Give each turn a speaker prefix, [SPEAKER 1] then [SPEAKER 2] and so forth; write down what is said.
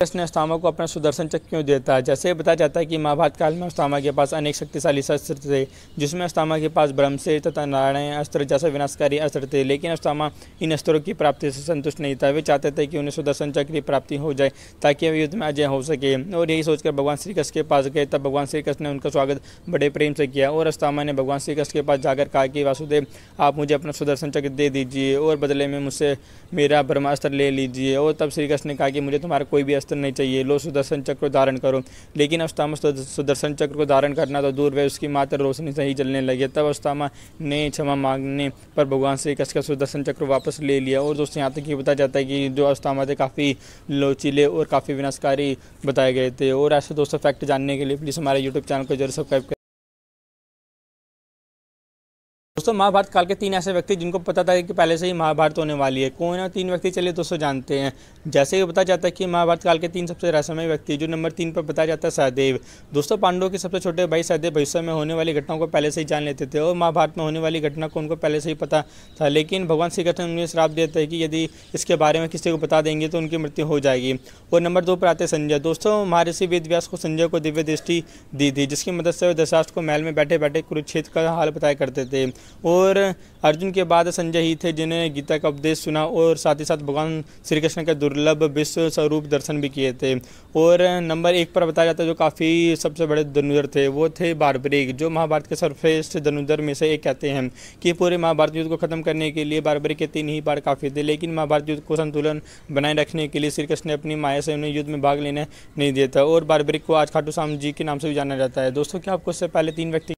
[SPEAKER 1] कृष्ण अस्थामा को अपना सुदर्शन चक्र क्यों देता है जैसे बताया जाता है कि महाभारत काल में अस्थामा के पास अनेक शक्तिशाली शस्त्र थे जिसमें अस्थामा के पास ब्रह्म से तथा नारायण अस्त्र जैसे विनाशकारी अस्त्र थे लेकिन अस्थामा इन अस्त्रों की प्राप्ति से संतुष्ट नहीं था वे चाहते थे कि उन्हें सुदर्शन चक्र की प्राप्ति हो जाए ताकि वे युद्ध में अजय हो सके और यही सोचकर भगवान श्री कृष्ण के पास गए तब भगवान श्री कृष्ण ने उनका स्वागत बड़े प्रेम से किया और अस्थामा ने भगवान श्री कृष्ण के पास जाकर कहा कि वासुदेव आप मुझे अपना सुदर्शन चक्र दे दीजिए और बदले में मुझसे मेरा ब्रह्मास्त्र ले लीजिए और तब श्री कृष्ण ने कहा कि मुझे तुम्हारा कोई भी व्यवस्था नहीं चाहिए लो सुदर्शन चक्र धारण करो लेकिन अवस्थामा सुदर्शन चक्र को धारण करना तो दूर वह उसकी मात्र रोशनी से ही जलने लगे तब अवस्थामा ने क्षमा मांगने पर भगवान से कसकर सुदर्शन चक्र वापस ले लिया और दोस्तों यहाँ तक ये बताया जाता है कि जो अवस्थामा थे काफ़ी लोचीले और काफ़ी विनाशकारी बताए गए थे और ऐसे दोस्तों फैक्ट जानने के लिए प्लीज़ हमारे यूट्यूब चैनल को जरूर सब्सक्राइब दोस्तों महाभारत काल के तीन ऐसे व्यक्ति जिनको पता था कि पहले से ही महाभारत होने वाली है कौन है तीन व्यक्ति चलिए दोस्तों जानते हैं जैसे ही बताया जाता है कि महाभारत काल के तीन सबसे रहस्यमय व्यक्ति जो नंबर तीन पर बताया जाता है सहदेव दोस्तों पांडव के सबसे छोटे भाई सहदेव भविष्य में होने वाली घटनाओं को पहले से ही जान लेते थे और महाभारत में होने वाली घटना को उनको पहले से ही पता था लेकिन भगवान श्री कृष्ण उन्हें श्राप देते हैं कि यदि इसके बारे में किसी को बता देंगे तो उनकी मृत्यु हो जाएगी और नंबर दो पर आते संजय दोस्तों महर्षि वेद व्यास को संजय को दिव्य दृष्टि दी थी जिसकी मदद से वे दशाष्ट को महल में बैठे बैठे कुरुक्षेत्र का हाल बताया करते थे और अर्जुन के बाद संजय ही थे जिन्हें गीता का उपदेश सुना और साथ ही साथ भगवान श्री कृष्ण के दुर्लभ विश्व स्वरूप दर्शन भी किए थे और नंबर एक पर बताया जाता है जो काफ़ी सबसे बड़े धनुधर थे वो थे बारबरीक जो महाभारत के सर्वश्रेष्ठ धनुधर में से एक कहते हैं कि पूरे महाभारत युद्ध को ख़त्म करने के लिए बारबरिक के तीन ही बार काफ़ी थे लेकिन महाभारत युद्ध को संतुलन बनाए रखने के लिए श्री कृष्ण ने अपनी माया से उन्हें युद्ध में भाग लेने नहीं दिया था और बारबरीक को आज खाटू श्याम जी के नाम से भी जाना जाता है दोस्तों क्या आपको इससे पहले तीन व्यक्ति